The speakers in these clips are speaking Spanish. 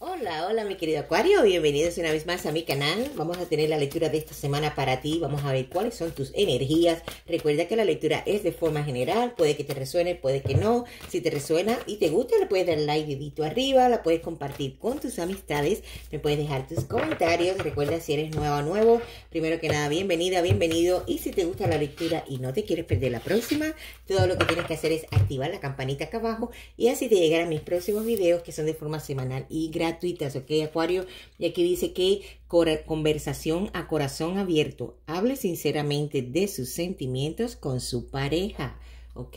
Hola, hola mi querido Acuario, bienvenidos una vez más a mi canal. Vamos a tener la lectura de esta semana para ti, vamos a ver cuáles son tus energías. Recuerda que la lectura es de forma general, puede que te resuene, puede que no. Si te resuena y te gusta, le puedes dar like dedito arriba, la puedes compartir con tus amistades, me puedes dejar tus comentarios. Recuerda si eres nuevo o nuevo, primero que nada, bienvenida, bienvenido. Y si te gusta la lectura y no te quieres perder la próxima, todo lo que tienes que hacer es activar la campanita acá abajo y así te llegarán mis próximos videos que son de forma semanal y gratuita ok, Acuario. Y aquí dice que conversación a corazón abierto. Hable sinceramente de sus sentimientos con su pareja, ok.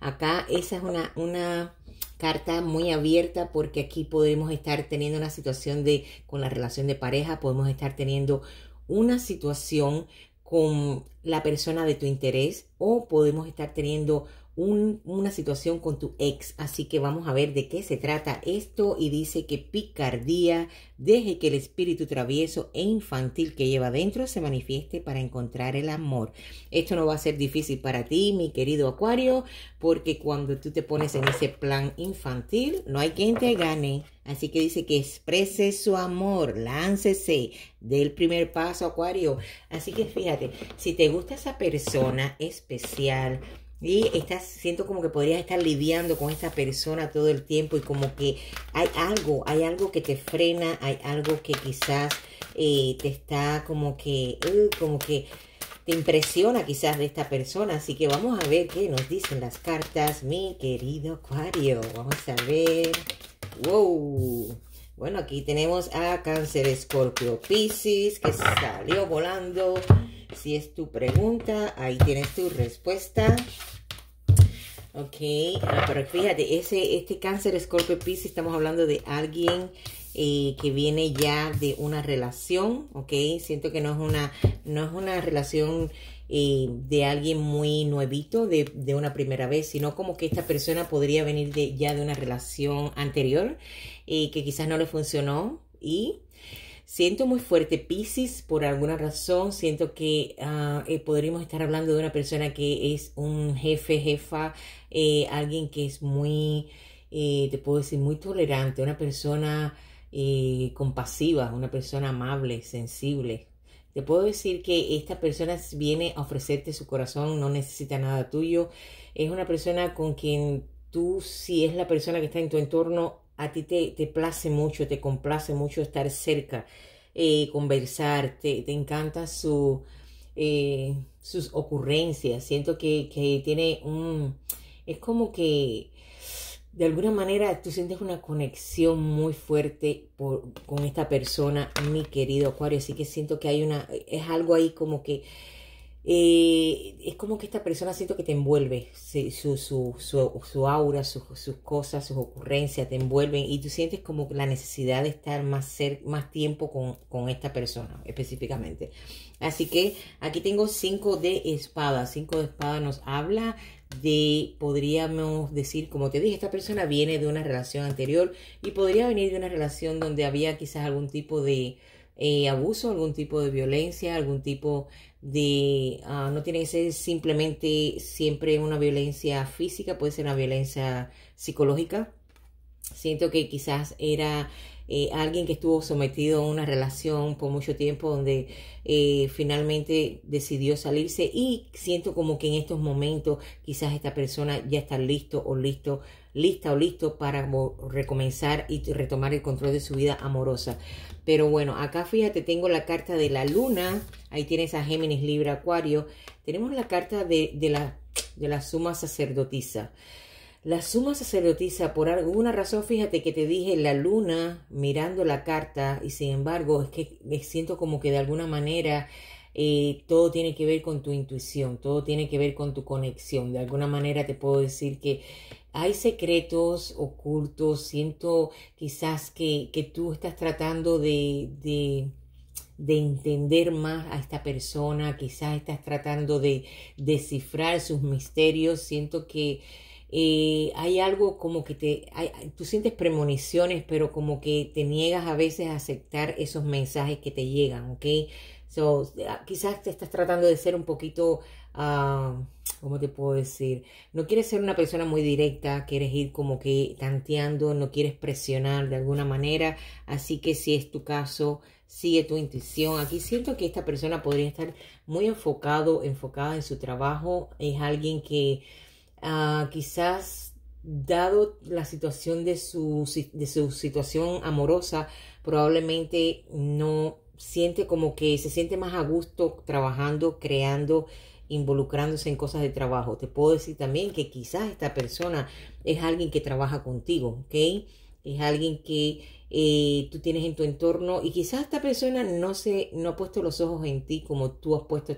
Acá esa es una, una carta muy abierta porque aquí podemos estar teniendo una situación de, con la relación de pareja, podemos estar teniendo una situación con la persona de tu interés o podemos estar teniendo una situación con tu ex. Así que vamos a ver de qué se trata esto. Y dice que picardía deje que el espíritu travieso e infantil que lleva dentro se manifieste para encontrar el amor. Esto no va a ser difícil para ti, mi querido Acuario, porque cuando tú te pones en ese plan infantil, no hay quien te gane. Así que dice que exprese su amor, láncese del primer paso, Acuario. Así que fíjate, si te gusta esa persona especial, y estás, siento como que podrías estar lidiando con esta persona todo el tiempo y como que hay algo, hay algo que te frena, hay algo que quizás eh, te está como que, eh, como que te impresiona quizás de esta persona. Así que vamos a ver qué nos dicen las cartas, mi querido Acuario. Vamos a ver. ¡Wow! Bueno, aquí tenemos a Cáncer, Escorpio, Pisces, que salió volando si es tu pregunta, ahí tienes tu respuesta. Ok, ah, pero fíjate, ese, este cáncer Scorpio Pisces, estamos hablando de alguien eh, que viene ya de una relación, ok, siento que no es una, no es una relación eh, de alguien muy nuevito, de, una primera vez, sino como que esta persona podría venir ya de una relación anterior y eh, que quizás no le funcionó y Siento muy fuerte Pisces, por alguna razón, siento que ah, eh, podríamos estar hablando de una persona que es un jefe, jefa, eh, alguien que es muy, eh, te puedo decir, muy tolerante, una persona compasiva, una persona amable, sensible. Te puedo decir que esta persona viene a ofrecerte su corazón, no necesita nada tuyo, es una persona con quien tú, si es la persona que está en tu entorno, a ti te, te place mucho, te complace mucho estar cerca, eh, conversar, te, encanta su, eh, sus ocurrencias. Siento que, que tiene un... Es como que de alguna manera tú sientes una conexión muy fuerte por, con esta persona, mi querido Acuario. Así que siento que hay una, es algo ahí como que eh, es como que esta persona siento que te envuelve, su, su, su, aura, sus cosas, sus ocurrencias te envuelven y tú sientes como la necesidad de estar más, ser más tiempo con, con, esta persona específicamente. Así que aquí tengo 5 de espadas. 5 de espada nos habla de, podríamos decir, como te dije, esta persona viene de una relación anterior y podría venir de una relación donde había quizás algún tipo de eh, abuso, algún tipo de violencia, algún tipo de... Ah, no tiene que ser simplemente siempre una violencia física, puede ser una violencia psicológica. Siento que quizás era eh, alguien que estuvo sometido a una relación por mucho tiempo donde eh, finalmente decidió salirse y siento como que en estos momentos quizás esta persona ya está listo o listo lista o listo para recomenzar y retomar el control de su vida amorosa. Pero bueno, acá fíjate, tengo la carta de la luna, ahí tienes a Géminis, Libra, Acuario, tenemos la carta de, de la, de la suma sacerdotisa. La suma sacerdotisa, por alguna razón, fíjate que te dije la luna mirando la carta y sin embargo es que me siento como que de alguna manera eh, todo tiene que ver con tu intuición, todo tiene que ver con tu conexión. De alguna manera te puedo decir que hay secretos ocultos, siento quizás que, que tú estás tratando de, de, de, entender más a esta persona, quizás estás tratando de descifrar sus misterios, siento que eh, hay algo como que te, tú sientes premoniciones, pero como que te niegas a veces a aceptar esos mensajes que te llegan, ¿ok? So, ah, quizás te estás tratando de ser un poquito, ah, ¿cómo te puedo decir? No quieres ser una persona muy directa, quieres ir como que tanteando, no quieres presionar de alguna manera, así que si es tu caso, sigue tu intuición. Aquí siento que esta persona podría estar muy enfocado, enfocada en su trabajo, es alguien que Ah, quizás dado la situación de su, de su situación amorosa, probablemente no siente como que se siente más a gusto trabajando, creando, involucrándose en cosas de trabajo. Te puedo decir también que quizás esta persona es alguien que trabaja contigo, ¿ok? Es alguien que eh, tú tienes en tu entorno y quizás esta persona no se no ha puesto los ojos en ti como tú has puesto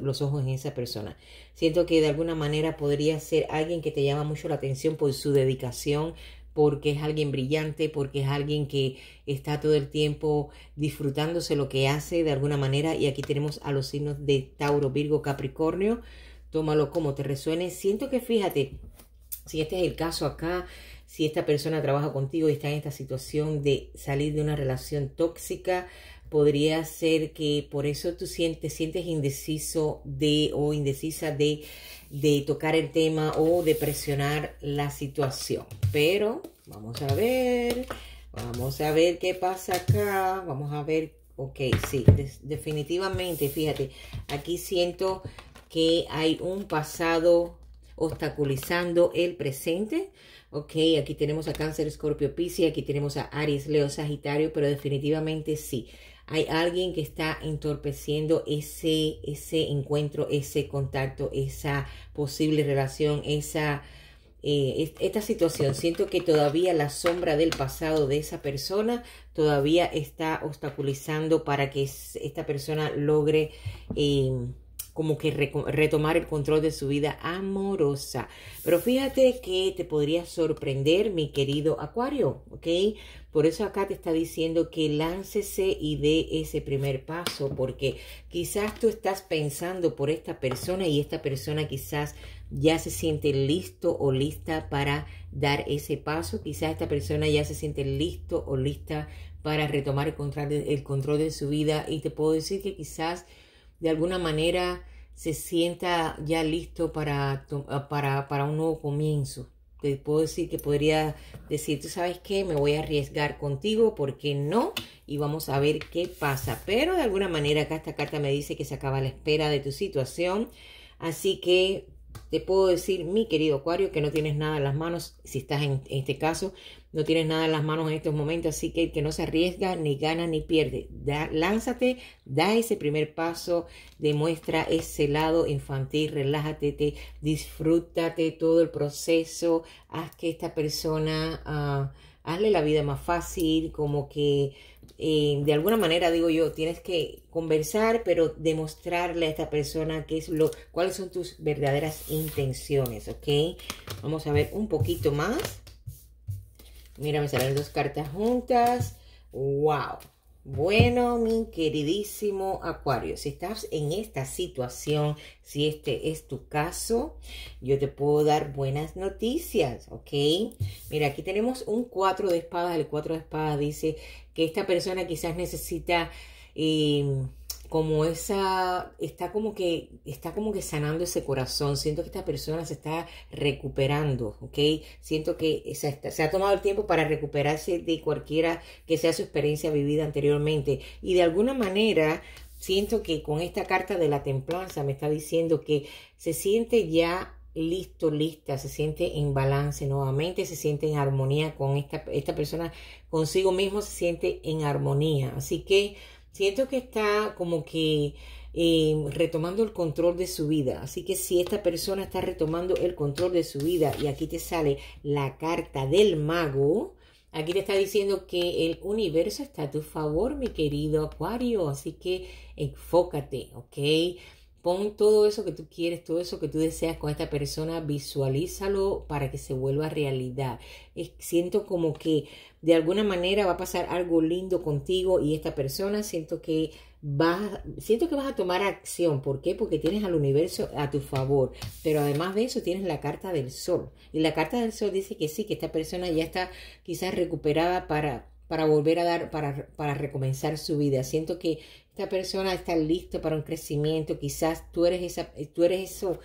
los ojos en esa persona. Siento que de alguna manera podría ser alguien que te llama mucho la atención por su dedicación, porque es alguien brillante, porque es alguien que está todo el tiempo disfrutándose lo que hace de alguna manera. Y aquí tenemos a los signos de Tauro, Virgo, Capricornio. Tómalo como te resuene. Siento que fíjate, si este es el caso acá, si esta persona trabaja contigo y está en esta situación de salir de una relación tóxica, podría ser que por eso tú sientes, sientes indeciso de o indecisa de, de tocar el tema o de presionar la situación. Pero vamos a ver, vamos a ver qué pasa acá, vamos a ver, ok, sí, definitivamente, fíjate, aquí siento que hay un pasado obstaculizando el presente. Ok, aquí tenemos a Cáncer, Escorpio, Pisces, aquí tenemos a Aries, Leo, Sagitario, pero definitivamente sí. Hay alguien que está entorpeciendo ese, ese encuentro, ese contacto, esa posible relación, esa... Eh, esta situación. Siento que todavía la sombra del pasado de esa persona todavía está obstaculizando para que esta persona logre eh, como que retomar el control de su vida amorosa. Pero fíjate que te podría sorprender, mi querido Acuario, ¿ok? Por eso acá te está diciendo que láncese y dé ese primer paso, porque quizás tú estás pensando por esta persona y esta persona quizás ya se siente listo o lista para dar ese paso, quizás esta persona ya se siente listo o lista para retomar el control de su vida y te puedo decir que quizás de alguna manera se sienta ya listo para, ah, para, para un nuevo comienzo. Te puedo decir que podría decir, tú sabes qué, me voy a arriesgar contigo, ¿por qué no? Y vamos a ver qué pasa. Pero de alguna manera acá esta carta me dice que se acaba la espera de tu situación. Así que te puedo decir, mi querido Acuario, que no tienes nada en las manos, si estás en, este caso, no tienes nada en las manos en estos momentos, así que el que no se arriesga, ni gana, ni pierde. lánzate, da ese primer paso, demuestra ese lado infantil, relájate, disfrútate todo el proceso, haz que esta persona, ah, hazle la vida más fácil, como que eh, de alguna manera digo yo, tienes que conversar, pero demostrarle a esta persona qué es lo, cuáles son tus verdaderas intenciones, ¿ok? Vamos a ver un poquito más. Mira, me salen dos cartas juntas. ¡Wow! Bueno, mi queridísimo Acuario, si estás en esta situación, si este es tu caso, yo te puedo dar buenas noticias, ¿ok? Mira, aquí tenemos un cuatro de espadas. El cuatro de espadas dice que esta persona quizás necesita eh, como esa, está como que, está como que sanando ese corazón, siento que esta persona se está recuperando, ¿ok? Siento que se, se ha tomado el tiempo para recuperarse de cualquiera que sea su experiencia vivida anteriormente y de alguna manera siento que con esta carta de la templanza me está diciendo que se siente ya listo, lista, se siente en balance nuevamente, se siente en armonía con esta, esta persona, consigo mismo se siente en armonía. Así que Siento que está como que em, retomando el control de su vida. Así que si esta persona está retomando el control de su vida y aquí te sale la carta del mago, aquí te está diciendo que el universo está a tu favor, mi querido Acuario. Así que enfócate, ¿ok? Pon todo eso que tú quieres, todo eso que tú deseas con esta persona, visualízalo para que se vuelva realidad. siento como que de alguna manera va a pasar algo lindo contigo y esta persona, siento que vas, siento que vas a tomar acción. ¿Por qué? Porque tienes al universo a tu favor. Pero además de eso tienes la carta del sol. Y la carta del sol dice que sí, que esta persona ya está quizás recuperada para para volver a dar, para, para recomenzar su vida. Siento que esta persona está lista para un crecimiento. Quizás tú eres, esa, tú eres eso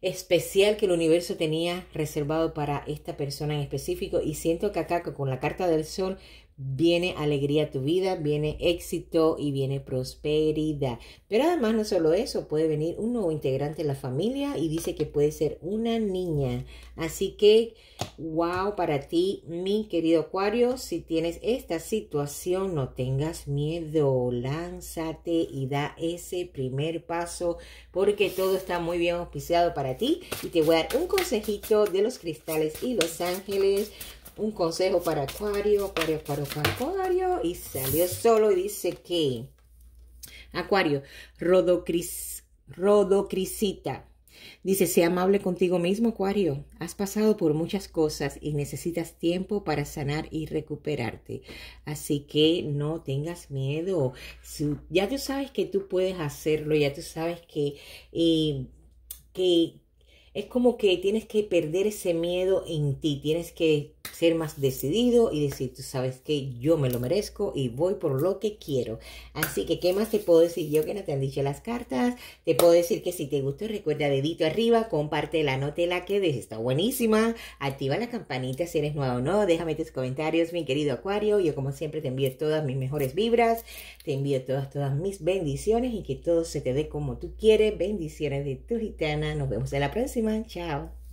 especial que el universo tenía reservado para esta persona en específico. Y siento que acá con la carta del sol viene alegría a tu vida, viene éxito y viene prosperidad. Pero además no solo eso, puede venir un nuevo integrante en la familia y dice que puede ser una niña. Así que, wow, para ti, mi querido Acuario, si tienes esta situación, no tengas miedo, lánzate y da ese primer paso porque todo está muy bien auspiciado para ti. Y te voy a dar un consejito de los cristales y los ángeles un consejo para Acuario, Acuario, para Acuario, y salió solo y dice que, Acuario, Rodocris, Rodocrisita, dice, sea amable contigo mismo, Acuario, has pasado por muchas cosas y necesitas tiempo para sanar y recuperarte, así que no tengas miedo, ya tú sabes que tú puedes hacerlo, ya tú sabes que... Eh, que, es como que tienes que perder ese miedo en ti, tienes que ser más decidido y decir, tú sabes que yo me lo merezco y voy por lo que quiero. Así que, ¿qué más te puedo decir yo que no te han dicho las cartas? Te puedo decir que si te gustó, recuerda dedito arriba, comparte la nota la que des. está buenísima. Activa la campanita si eres nuevo o no, déjame tus comentarios, mi querido Acuario. Yo como siempre te envío todas mis mejores vibras, te envío todas, todas mis bendiciones y que todo se te dé como tú quieres. Bendiciones de tu gitana, nos vemos en la próxima. próxima. Tchau!